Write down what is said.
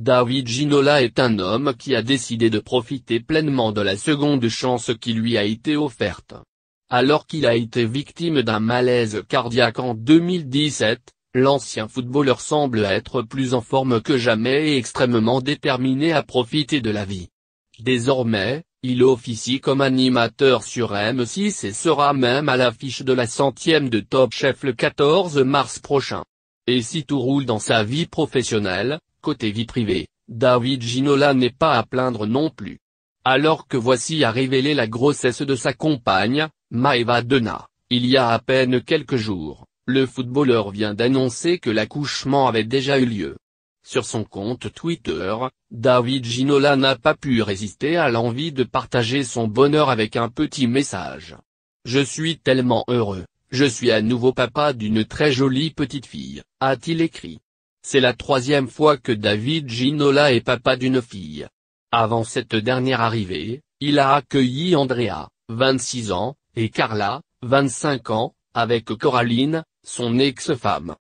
David Ginola est un homme qui a décidé de profiter pleinement de la seconde chance qui lui a été offerte. Alors qu'il a été victime d'un malaise cardiaque en 2017, l'ancien footballeur semble être plus en forme que jamais et extrêmement déterminé à profiter de la vie. Désormais, il officie comme animateur sur M6 et sera même à l'affiche de la centième de Top Chef le 14 mars prochain. Et si tout roule dans sa vie professionnelle, Côté vie privée, David Ginola n'est pas à plaindre non plus. Alors que voici à révéler la grossesse de sa compagne, Maeva Dena, il y a à peine quelques jours, le footballeur vient d'annoncer que l'accouchement avait déjà eu lieu. Sur son compte Twitter, David Ginola n'a pas pu résister à l'envie de partager son bonheur avec un petit message. Je suis tellement heureux, je suis à nouveau papa d'une très jolie petite fille, a-t-il écrit. C'est la troisième fois que David Ginola est papa d'une fille. Avant cette dernière arrivée, il a accueilli Andrea, 26 ans, et Carla, 25 ans, avec Coraline, son ex-femme.